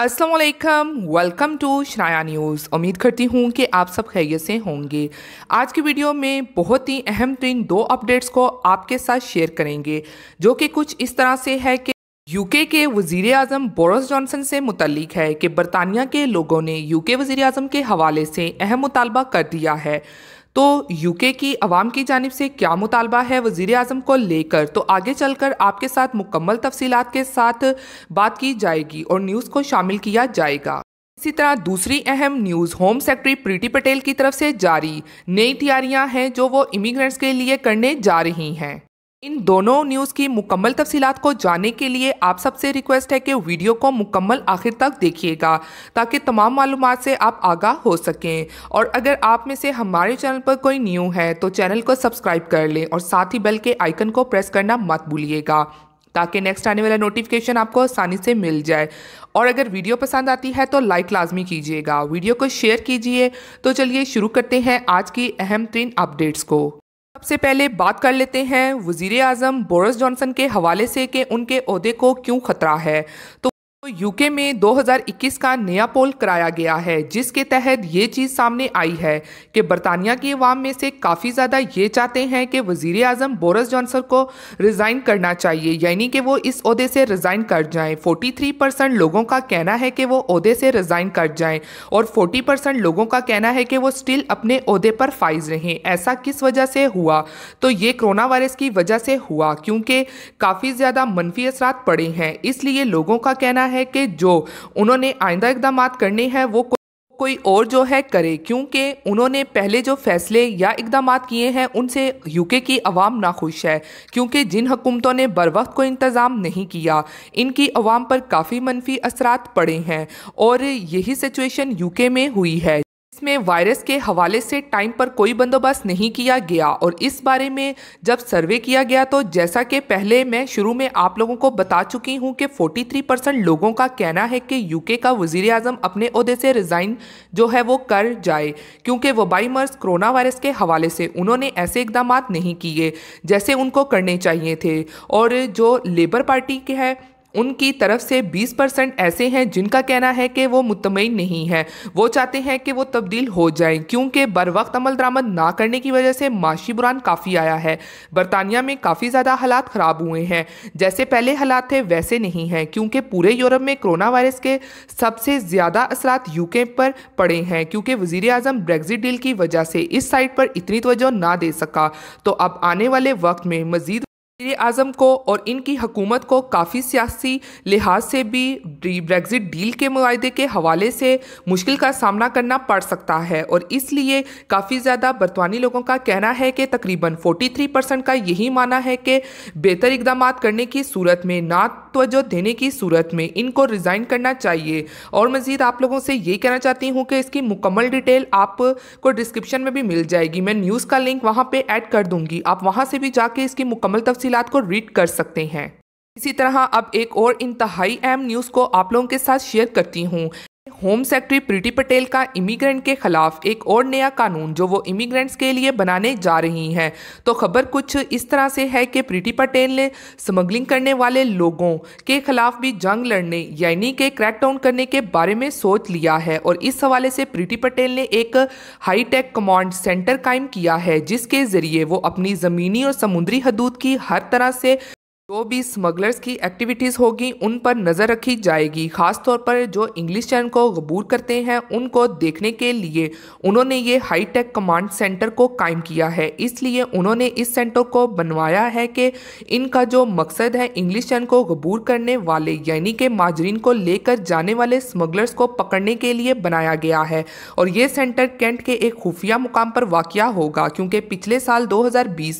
वालेकुम welcome to श्राया news उम्मीद करती हूँ कि आप सब खैरियत से होंगे आज की वीडियो में बहुत ही अहम तीन तो दो अपडेट्स को आपके साथ शेयर करेंगे जो कि कुछ इस तरह से है कि यूके के वजीर अजम बोरस जॉनसन से मुतलिक है कि बरतानिया के लोगों ने यूके वजीर अजम के हवाले से अहम मुतालबा कर दिया है तो यूके की आवाम की जानब से क्या मुतालबा है वजीर अजम को लेकर तो आगे चल कर आपके साथ मुकम्मल तफसीत के साथ बात की जाएगी और न्यूज़ को शामिल किया जाएगा इसी तरह दूसरी अहम news home secretary Priti Patel की तरफ से जारी नई तैयारियां हैं जो वो इमिग्रेंट्स के लिए करने जा रही हैं इन दोनों न्यूज़ की मुकम्मल तफसीत को जानने के लिए आप सबसे रिक्वेस्ट है कि वीडियो को मुकम्मल आखिर तक देखिएगा ताकि तमाम मालूम से आप आगाह हो सकें और अगर आप में से हमारे चैनल पर कोई न्यू है तो चैनल को सब्सक्राइब कर लें और साथ ही बेल के आइकन को प्रेस करना मत भूलिएगा ताकि नेक्स्ट आने वाला नोटिफिकेशन आपको आसानी से मिल जाए और अगर वीडियो पसंद आती है तो लाइक लाजमी कीजिएगा वीडियो को शेयर कीजिए तो चलिए शुरू करते हैं आज की अहम तरीन अपडेट्स को सबसे पहले बात कर लेते हैं वजीर अजम बोरिस जॉनसन के हवाले से कि उनके अहदे को क्यों खतरा है तो तो यूके में 2021 का नया पोल कराया गया है जिसके तहत ये चीज़ सामने आई है कि बरतानिया की अवाम में से काफ़ी ज़्यादा ये चाहते हैं कि वजीर अजम बोरस जॉनसन को रिज़ाइन करना चाहिए यानी कि वो इस अहदे से रिज़ाइन कर जाएं 43 परसेंट लोगों का कहना है कि वो अहदे से रिज़ाइन कर जाएं और 40 परसेंट लोगों का कहना है कि वो स्टिल अपने अहदे पर फाइज रहें ऐसा किस वजह से हुआ तो ये कोरोना वायरस की वजह से हुआ क्योंकि काफ़ी ज़्यादा मनफी असरात पड़े हैं इसलिए लोगों का कहना है है कि जो उन्होंने आइंदा इकदाम करने हैं वो को, कोई और जो है करे क्योंकि उन्होंने पहले जो फैसले या इकदाम किए हैं उनसे यूके की आवाम नाखुश है क्योंकि जिन हुकूमतों ने बर वक्त कोई इंतज़ाम नहीं किया इनकी आवाम पर काफ़ी मनफी असरात पड़े हैं और यही सिचुएशन यूके में हुई है इसमें वायरस के हवाले से टाइम पर कोई बंदोबस्त नहीं किया गया और इस बारे में जब सर्वे किया गया तो जैसा कि पहले मैं शुरू में आप लोगों को बता चुकी हूं कि 43 परसेंट लोगों का कहना है कि यूके का वजीर अजम अपने अहदे से रिज़ाइन जो है वो कर जाए क्योंकि वबाई मर्ज करोना वायरस के हवाले से उन्होंने ऐसे इकदाम नहीं किए जैसे उनको करने चाहिए थे और जो लेबर पार्टी के है उनकी तरफ से 20 परसेंट ऐसे हैं जिनका कहना है कि वो मुतमिन नहीं है वो चाहते हैं कि वो तब्दील हो जाएं क्योंकि बर वक्त अमल दरामद ना करने की वजह से माशी बुरान काफ़ी आया है बरतानिया में काफ़ी ज़्यादा हालात ख़राब हुए हैं जैसे पहले हालात थे वैसे नहीं हैं क्योंकि पूरे यूरोप में करोना वायरस के सबसे ज़्यादा असरात यूके पर पड़े हैं क्योंकि वजीर अजम ब्रेगजिट डील की वजह से इस साइड पर इतनी तोजह ना दे सका तो अब आने वाले वक्त में मजीद वजी अजम को और इनकी हकूमत को काफ़ी सियासी लिहाज से भी ब्रेगज़िट डील के माहे के हवाले से मुश्किल का सामना करना पड़ सकता है और इसलिए काफ़ी ज़्यादा बरतवानी लोगों का कहना है कि तकरीबन 43 परसेंट का यही माना है कि बेहतर इकदाम करने की सूरत में ना तोजो देने की सूरत में इनको रिज़ाइन करना चाहिए और मज़ीद आप लोगों से ये कहना चाहती हूँ कि इसकी मुकम्मल डिटेल आपको डिस्क्रिप्शन में भी मिल जाएगी मैं न्यूज़ का लिंक वहाँ पर ऐड कर दूँगी आप वहाँ से भी जाके इसकी मुकम्मल तफसी तफसीत को रीड कर सकते हैं इसी तरह अब एक और इंतहाई अहम न्यूज़ को आप लोगों के साथ शेयर करती हूँ होम सेक्रेटरी प्रीति पटेल का इमिग्रेंट के खिलाफ एक और नया कानून जो वो इमिग्रेंट्स के लिए बनाने जा रही हैं तो खबर कुछ इस तरह से है कि प्रीति पटेल ने स्मगलिंग करने वाले लोगों के खिलाफ भी जंग लड़ने यानी कि क्रैकडाउन करने के बारे में सोच लिया है और इस हवाले से प्रीति पटेल ने एक हाईटेक कमांड सेंटर कायम किया है जिसके ज़रिए वो अपनी ज़मीनी और समुद्री हदूद की हर तरह से जो भी स्मगलर्स की एक्टिविटीज़ होगी उन पर नज़र रखी जाएगी खासतौर पर जो इंग्लिश चैनल को गबूर करते हैं उनको देखने के लिए उन्होंने ये हाईटेक कमांड सेंटर को कायम किया है इसलिए उन्होंने इस सेंटर को बनवाया है कि इनका जो मकसद है इंग्लिश चैनल को गबूर करने वाले यानी कि माजरीन को लेकर जाने वाले स्मगलर्स को पकड़ने के लिए बनाया गया है और ये सेंटर कैंट के एक खुफिया मुकाम पर वाक़ होगा क्योंकि पिछले साल दो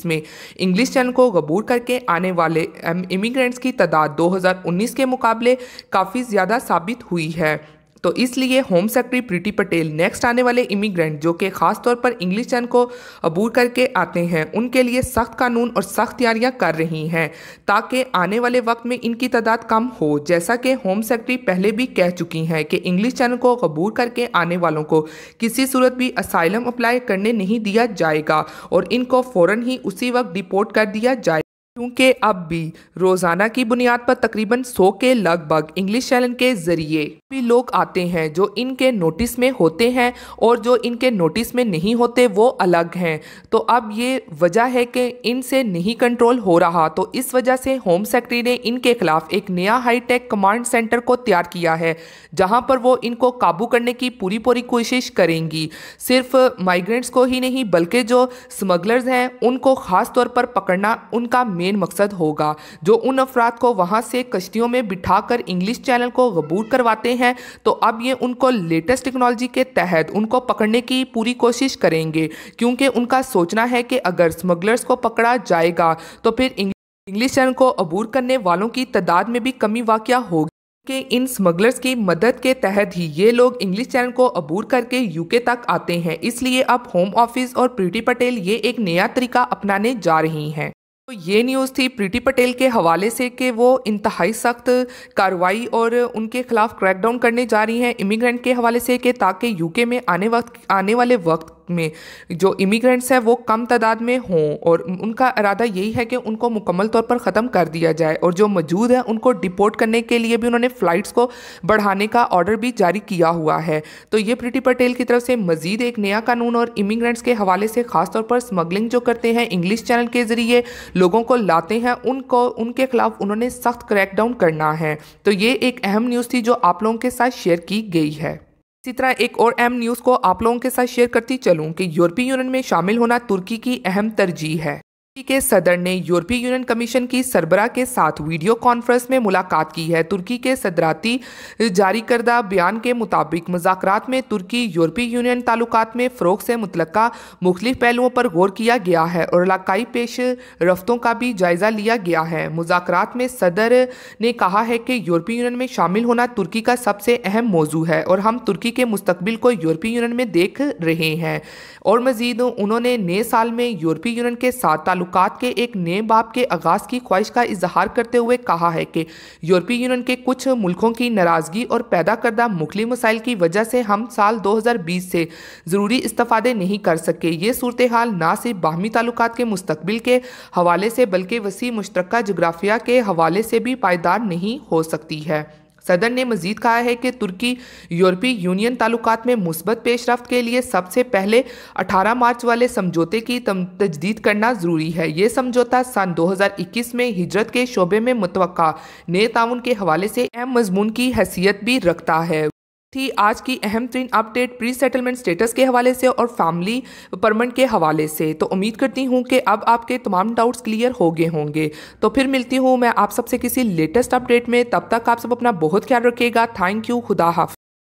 में इंग्लिश चैनल को गबूर करके आने वाले इमिग्रेंट्स की तादाद 2019 के मुकाबले काफ़ी ज़्यादा साबित हुई है तो इसलिए home secretary Priti Patel next आने वाले इमिग्रेंट जो कि तौर पर इंग्लिश चैन को अबूर करके आते हैं उनके लिए सख्त कानून और सख्त तैयारियां कर रही हैं ताकि आने वाले वक्त में इनकी तादाद कम हो जैसा कि होम सेक्रेटरी पहले भी कह चुकी हैं कि इंग्लिश चैन को कबूर करके आने वालों को किसी सूरत भी असाइलम अप्लाई करने नहीं दिया जाएगा और इनको फ़ौर ही उसी वक्त डिपोर्ट कर दिया जाएगा क्योंकि अब भी रोज़ाना की बुनियाद पर तकरीबन 100 के लगभग इंग्लिश चैनल के ज़रिए भी लोग आते हैं जो इनके नोटिस में होते हैं और जो इनके नोटिस में नहीं होते वो अलग हैं तो अब ये वजह है कि इनसे नहीं कंट्रोल हो रहा तो इस वजह से होम सेक्रेटरी ने इनके खिलाफ एक नया हाईटेक कमांड सेंटर को तैयार किया है जहाँ पर वो इनको काबू करने की पूरी पूरी कोशिश करेंगी सिर्फ माइग्रेंट्स को ही नहीं बल्कि जो स्मगलर्स हैं उनको ख़ास तौर पर पकड़ना उनका मेन मेन मकसद होगा जो उन अफराद को वहाँ से कश्तियों में बिठाकर इंग्लिश चैनल को गबूर करवाते हैं तो अब ये उनको लेटेस्ट टेक्नोलॉजी के तहत उनको पकड़ने की पूरी कोशिश करेंगे क्योंकि उनका सोचना है कि अगर स्मगलर्स को पकड़ा जाएगा तो फिर इंग्लिश चैनल को अबूर करने वालों की तादाद में भी कमी वाक़ होगी के इन स्मगलर्स की मदद के तहत ही ये लोग इंग्लिश चैनल को अबूर करके यूके तक आते हैं इसलिए अब होम ऑफिस और प्रीति पटेल ये एक नया तरीका अपनाने जा रही हैं तो ये न्यूज़ थी प्रीति पटेल के हवाले से कि वो इंतहाई सख्त कार्रवाई और उनके खिलाफ क्रैकडाउन करने जा रही हैं इमिग्रेंट के हवाले से कि ताकि यूके में आने वक्त आने वाले वक्त में जो इमिग्रेंट्स हैं वो कम तादाद में हों और उनका इरादा यही है कि उनको मुकम्मल तौर पर ख़त्म कर दिया जाए और जो मौजूद हैं उनको डिपोर्ट करने के लिए भी उन्होंने फ़्लाइट्स को बढ़ाने का ऑर्डर भी जारी किया हुआ है तो ये प्रीति पटेल की तरफ से मजीद एक नया कानून और इमिग्रेंट्स के हवाले से खासतौर पर स्मगलिंग जो करते हैं इंग्लिश चैनल के ज़रिए लोगों को लाते हैं उनको उनके खिलाफ उन्होंने सख्त क्रैकडाउन करना है तो ये एक अहम न्यूज़ थी जो आप लोगों के साथ शेयर की गई है इसी तरह एक और अहम न्यूज़ को आप लोगों के साथ शेयर करती चलूँ कि यूरोपीय यूनियन में शामिल होना तुर्की की अहम तरजीह है के सदर ने यूरोपीय यूनियन कमीशन की सरबरा के साथ वीडियो कॉन्फ्रेंस में मुलाकात की है तुर्की के सदराती जारी करदा बयान के मुताबिक मजाक में तुर्की यूरोपीय यूनियन ताल्लुकात में फरोख से मुतल मुख्तफ पहलुओं पर गौर किया गया है और इलाकई पेश रफ्तों का भी जायज़ा लिया गया है मुजाकर में सदर ने कहा है कि यूरोपीय यूनियन में शामिल होना तुर्की का सबसे अहम मौजू है और हम तुर्की के मुस्तबिल को यूरोपीय यूनियन में देख रहे हैं और मज़ीद उन्होंने नए साल में यूरोपीय यूनियन के साथ ताल्लुक के एक नए बाप के आगाज़ की ख्वाहिश का इजहार करते हुए कहा है कि यूरोपीय यूनियन के कुछ मुल्कों की नाराज़गी और पैदा करदा मुखली मसाइल की वजह से हम साल 2020 से ज़रूरी इस्तादे नहीं कर सके ये सूरत हाल ना सिर्फ बाहमी ताल्लुक के मुस्तबिल के हवाले से बल्कि वसी मुश्तरक जगराफिया के हवाले से भी पायदार नहीं हो सकती है सदन ने मजीद कहा है कि तुर्की यूरोपीय यूनियन ताल्लुकात में मुस्बत पेशरफ के लिए सबसे पहले 18 मार्च वाले समझौते की तजदीद करना ज़रूरी है ये समझौता सन 2021 में हिजरत के शोबे में मुतव नए ताउन के हवाले से अहम मजमून की हैसियत भी रखता है थी आज की अहम तरीन अपडेट प्री सेटलमेंट स्टेटस के हवाले से और फैमिली परमेंट के हवाले से तो उम्मीद करती हूँ कि अब आपके तमाम डाउट्स क्लियर हो गए होंगे तो फिर मिलती हूँ मैं आप सबसे किसी लेटेस्ट अपडेट में तब तक आप सब अपना बहुत ख्याल रखिएगा थैंक यू खुदा हाफ